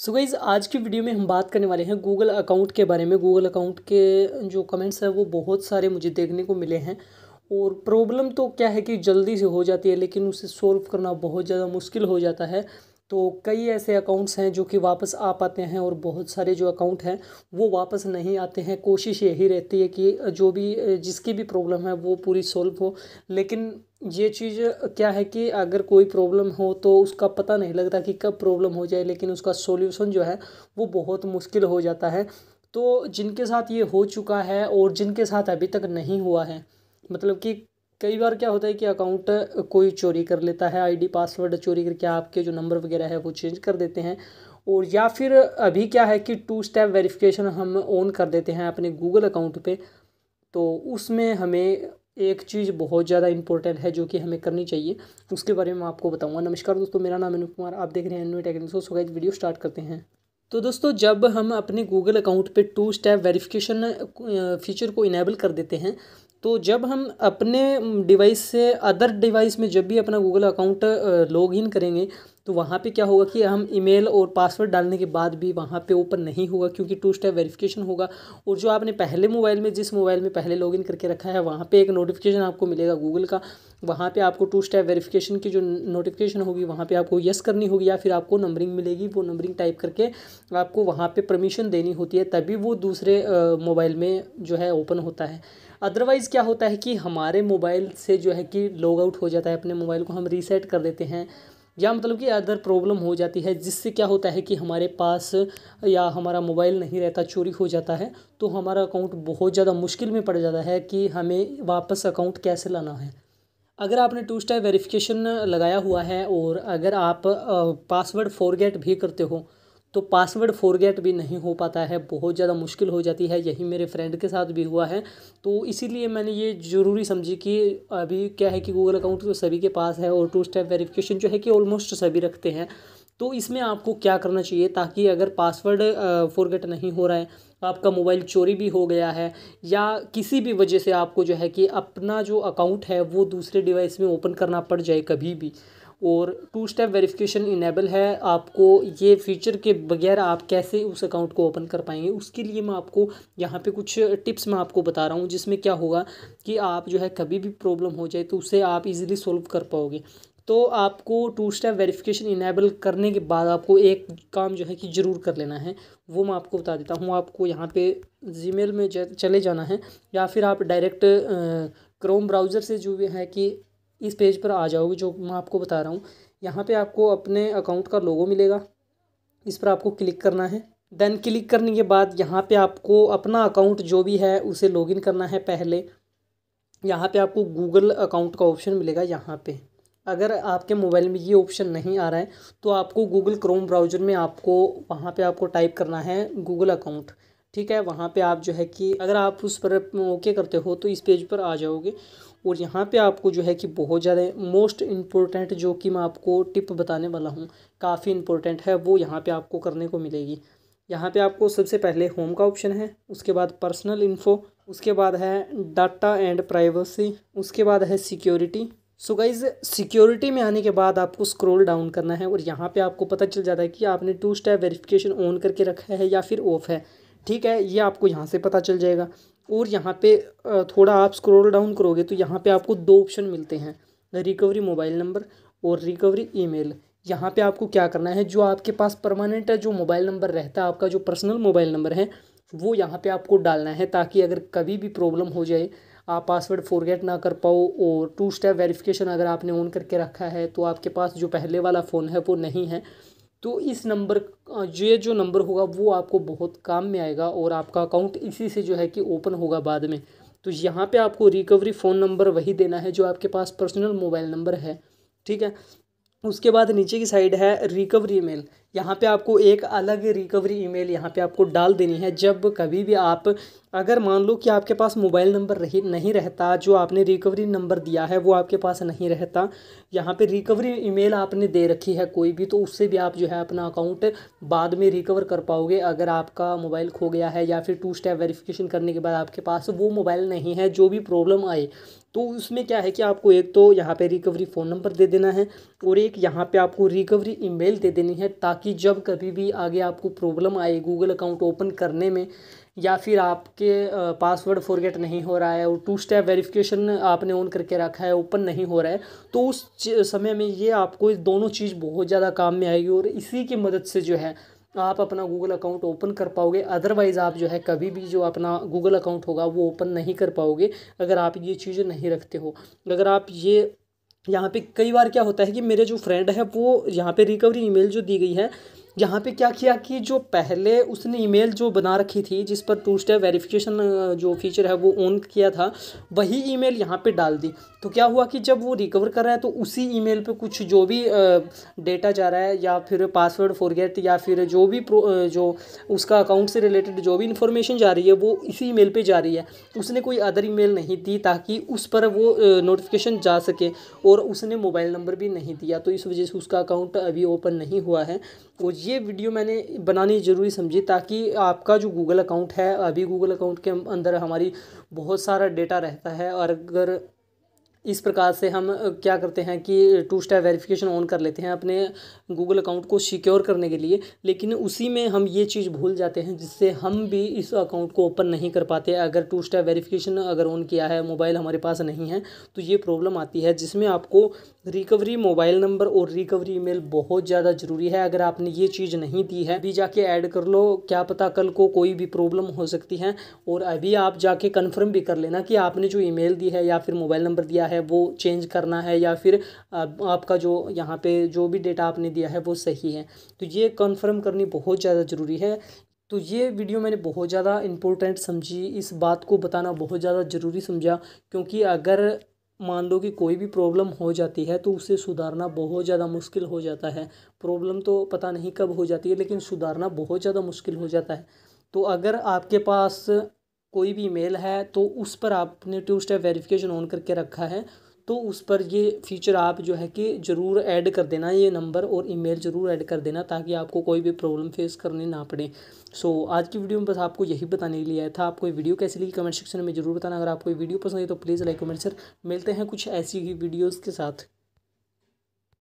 सो so guys आज की video में हम बात करने वाले हैं गूगल अकाउंट के बारे में गूगल अकाउंट के जो कमेंट्स हैं वो बहुत सारे मुझे देखने को मिले हैं और प्रॉब्लम तो क्या है कि जल्दी से हो जाती है लेकिन उसे सॉल्व करना बहुत ज़्यादा मुश्किल हो जाता है तो कई ऐसे अकाउंट्स हैं जो कि वापस आ पाते हैं और बहुत सारे जो अकाउंट हैं वो वापस नहीं आते हैं कोशिश यही रहती है कि जो भी जिसकी भी प्रॉब्लम है वो पूरी सॉल्व हो लेकिन ये चीज़ क्या है कि अगर कोई प्रॉब्लम हो तो उसका पता नहीं लगता कि कब प्रॉब्लम हो जाए लेकिन उसका सोल्यूशन जो है वो बहुत मुश्किल हो जाता है तो जिनके साथ ये हो चुका है और जिनके साथ अभी तक नहीं हुआ है मतलब कि कई बार क्या होता है कि अकाउंट कोई चोरी कर लेता है आईडी पासवर्ड चोरी करके आपके जो नंबर वगैरह है वो चेंज कर देते हैं और या फिर अभी क्या है कि टू स्टेप वेरिफिकेशन हम ऑन कर देते हैं अपने गूगल अकाउंट पे तो उसमें हमें एक चीज़ बहुत ज़्यादा इंपॉर्टेंट है जो कि हमें करनी चाहिए उसके बारे में आपको बताऊँगा नमस्कार दोस्तों मेरा नाम अनूप कुमार आप देख रहे हैं annual technique so guys video start करते हैं तो दोस्तों जब हम अपने गूगल अकाउंट पे टू स्टेप वेरिफिकेशन फीचर को इनेबल कर देते हैं तो जब हम अपने डिवाइस से अदर डिवाइस में जब भी अपना गूगल अकाउंट लॉग इन करेंगे तो वहाँ पे क्या होगा कि हम ईमेल और पासवर्ड डालने के बाद भी वहाँ पे ओपन नहीं होगा क्योंकि टू स्टेप वेरिफिकेशन होगा और जो आपने पहले मोबाइल में जिस मोबाइल में पहले लॉगिन करके रखा है वहाँ पे एक नोटिफिकेशन आपको मिलेगा गूगल का वहाँ पे आपको टू स्टेप वेरिफिकेशन की जो नोटिफिकेशन होगी वहाँ पर आपको यस करनी होगी या फिर आपको नंबरिंग मिलेगी वो नंबरिंग टाइप करके आपको वहाँ पर परमिशन देनी होती है तभी वो दूसरे मोबाइल में जो है ओपन होता है अदरवाइज़ क्या होता है कि हमारे मोबाइल से जो है कि लॉग आउट हो जाता है अपने मोबाइल को हम रीसेट कर देते हैं या मतलब कि अदर प्रॉब्लम हो जाती है जिससे क्या होता है कि हमारे पास या हमारा मोबाइल नहीं रहता चोरी हो जाता है तो हमारा अकाउंट बहुत ज़्यादा मुश्किल में पड़ जाता है कि हमें वापस अकाउंट कैसे लाना है अगर आपने टू स्टेप वेरिफिकेशन लगाया हुआ है और अगर आप पासवर्ड फॉरगेट भी करते हो तो पासवर्ड फॉरगेट भी नहीं हो पाता है बहुत ज़्यादा मुश्किल हो जाती है यही मेरे फ्रेंड के साथ भी हुआ है तो इसीलिए मैंने ये ज़रूरी समझी कि अभी क्या है कि गूगल अकाउंट तो सभी के पास है और टू स्टेप वेरिफिकेशन जो है कि ऑलमोस्ट सभी रखते हैं तो इसमें आपको क्या करना चाहिए ताकि अगर पासवर्ड फॉरगेट नहीं हो रहा है आपका मोबाइल चोरी भी हो गया है या किसी भी वजह से आपको जो है कि अपना जो अकाउंट है वो दूसरे डिवाइस में ओपन करना पड़ जाए कभी भी और टू स्टेप वेरिफिकेशन इनेबल है आपको ये फीचर के बगैर आप कैसे उस अकाउंट को ओपन कर पाएंगे उसके लिए मैं आपको यहाँ पे कुछ टिप्स मैं आपको बता रहा हूँ जिसमें क्या होगा कि आप जो है कभी भी प्रॉब्लम हो जाए तो उसे आप इजीली सॉल्व कर पाओगे तो आपको टू स्टेप वेरिफिकेशन इनेबल करने के बाद आपको एक काम जो है कि ज़रूर कर लेना है वो मैं आपको बता देता हूँ आपको यहाँ पर जीमेल में चले जाना है या फिर आप डायरेक्ट क्रोम ब्राउज़र से जो भी है कि इस पेज पर आ जाओगे जो मैं आपको बता रहा हूँ यहाँ पे आपको अपने अकाउंट का लोगो मिलेगा इस पर आपको क्लिक करना है देन क्लिक करने के बाद यहाँ पे आपको अपना अकाउंट जो भी है उसे लॉगिन करना है पहले यहाँ पे आपको गूगल अकाउंट का ऑप्शन मिलेगा यहाँ पे अगर आपके मोबाइल में ये ऑप्शन नहीं आ रहा है तो आपको गूगल क्रोम ब्राउज़र में आपको वहाँ पर आपको टाइप करना है गूगल अकाउंट ठीक है वहाँ पे आप जो है कि अगर आप उस पर ओके करते हो तो इस पेज पर आ जाओगे और यहाँ पे आपको जो है कि बहुत ज़्यादा मोस्ट इम्पोर्टेंट जो कि मैं आपको टिप बताने वाला हूँ काफ़ी इम्पोर्टेंट है वो यहाँ पे आपको करने को मिलेगी यहाँ पे आपको सबसे पहले होम का ऑप्शन है उसके बाद पर्सनल इन्फो उसके बाद है डाटा एंड प्राइवेसी उसके बाद है सिक्योरिटी सो गाइज सिक्योरिटी में आने के बाद आपको स्क्रॉल डाउन करना है और यहाँ पे आपको पता चल जाता है कि आपने टू स्टेप वेरिफिकेशन ऑन करके रखा है या फिर ऑफ है ठीक है ये आपको यहाँ से पता चल जाएगा और यहाँ पे थोड़ा आप स्क्रॉल डाउन करोगे तो यहाँ पे आपको दो ऑप्शन मिलते हैं रिकवरी मोबाइल नंबर और रिकवरी ईमेल यहाँ पे आपको क्या करना है जो आपके पास परमानेंट है जो मोबाइल नंबर रहता है आपका जो पर्सनल मोबाइल नंबर है वो यहाँ पे आपको डालना है ताकि अगर कभी भी प्रॉब्लम हो जाए आप पासवर्ड फॉरगेट ना कर पाओ और टू स्टेप वेरिफिकेशन अगर आपने ऑन करके रखा है तो आपके पास जो पहले वाला फ़ोन है वो नहीं है तो इस नंबर ये जो नंबर होगा वो आपको बहुत काम में आएगा और आपका अकाउंट इसी से जो है कि ओपन होगा बाद में तो यहाँ पे आपको रिकवरी फ़ोन नंबर वही देना है जो आपके पास पर्सनल मोबाइल नंबर है ठीक है उसके बाद नीचे की साइड है रिकवरी मेल यहाँ पे आपको एक अलग रिकवरी ईमेल यहाँ पे आपको डाल देनी है जब कभी भी आप अगर मान लो कि आपके पास मोबाइल नंबर रही नहीं रहता जो आपने रिकवरी नंबर दिया है वो आपके पास नहीं रहता यहाँ पे रिकवरी ईमेल आपने दे रखी है कोई भी तो उससे भी आप जो है अपना अकाउंट बाद में रिकवर कर पाओगे अगर आपका मोबाइल खो गया है या फिर टू स्टेप वेरिफिकेशन करने के बाद आपके पास वो मोबाइल नहीं है जो भी प्रॉब्लम आए तो उसमें क्या है कि आपको एक तो यहाँ पर रिकवरी फ़ोन नंबर दे देना है और एक यहाँ पर आपको रिकवरी ई दे देनी है ताकि ताकि जब कभी भी आगे आपको प्रॉब्लम आए गूगल अकाउंट ओपन करने में या फिर आपके पासवर्ड फॉरगेट नहीं हो रहा है और टू स्टेप वेरिफिकेशन आपने ऑन करके रखा है ओपन नहीं हो रहा है तो उस समय में ये आपको दोनों चीज़ बहुत ज़्यादा काम में आएगी और इसी की मदद से जो है आप अपना गूगल अकाउंट ओपन कर पाओगे अदरवाइज़ आप जो है कभी भी जो अपना गूगल अकाउंट होगा वो ओपन नहीं कर पाओगे अगर आप ये चीज़ें नहीं रखते हो अगर आप ये यहाँ पे कई बार क्या होता है कि मेरे जो फ्रेंड है वो यहाँ पे रिकवरी ईमेल जो दी गई है यहाँ पे क्या किया कि जो पहले उसने ईमेल जो बना रखी थी जिस पर टू स्टेप वेरिफिकेशन जो फीचर है वो ऑन किया था वही ईमेल यहाँ पर डाल दी तो क्या हुआ कि जब वो रिकवर कर रहा है तो उसी ईमेल पे कुछ जो भी डेटा जा रहा है या फिर पासवर्ड फॉरगेट या फिर जो भी जो उसका अकाउंट से रिलेटेड जो भी इन्फॉर्मेशन जा रही है वो इसी ई पे जा रही है उसने कोई अदर ई नहीं दी ताकि उस पर वो नोटिफिकेशन जा सके और उसने मोबाइल नंबर भी नहीं दिया तो इस वजह से उसका अकाउंट अभी ओपन नहीं हुआ है और ये वीडियो मैंने बनानी ज़रूरी समझी ताकि आपका जो गूगल अकाउंट है अभी गूगल अकाउंट के अंदर हमारी बहुत सारा डेटा रहता है और अगर इस प्रकार से हम क्या करते हैं कि टू स्टेप वेरिफिकेशन ऑन कर लेते हैं अपने गूगल अकाउंट को सिक्योर करने के लिए लेकिन उसी में हम ये चीज़ भूल जाते हैं जिससे हम भी इस अकाउंट को ओपन नहीं कर पाते अगर टू स्टेप वेरिफिकेशन अगर ऑन किया है मोबाइल हमारे पास नहीं है तो ये प्रॉब्लम आती है जिसमें आपको रिकवरी मोबाइल नंबर और रिकवरी ई बहुत ज़्यादा ज़रूरी है अगर आपने ये चीज़ नहीं दी है अभी जाके ऐड कर लो क्या पता कल को कोई भी प्रॉब्लम हो सकती है और अभी आप जाके कन्फर्म भी कर लेना कि आपने जो ई दी है या फिर मोबाइल नंबर दिया है वो चेंज करना है या फिर आपका जो यहाँ पे जो भी डेटा आपने दिया है वो सही है तो ये कंफर्म करनी बहुत ज़्यादा ज़रूरी है तो ये वीडियो मैंने बहुत ज़्यादा इम्पोर्टेंट समझी इस बात को बताना बहुत ज़्यादा ज़रूरी समझा क्योंकि अगर मान लो कि कोई भी प्रॉब्लम हो जाती है तो उसे सुधारना बहुत ज़्यादा मुश्किल हो जाता है प्रॉब्लम तो पता नहीं कब हो जाती है लेकिन सुधारना बहुत ज़्यादा मुश्किल हो जाता है तो अगर आपके पास कोई भी ईमेल है तो उस पर आपने टू स्टेप वेरिफिकेशन ऑन करके रखा है तो उस पर ये फीचर आप जो है कि ज़रूर ऐड कर देना ये नंबर और ईमेल ज़रूर ऐड कर देना ताकि आपको कोई भी प्रॉब्लम फेस करने ना पड़े सो so, आज की वीडियो में बस आपको यही बताने के लिए आया था आपको वीडियो कैसी लगी कमेंट सेक्शन में ज़रूर बताना अगर आपको वीडियो पसंद आई तो प्लीज़ लाइक कमेंट सर मिलते हैं कुछ ऐसी ही वीडियोज़ के साथ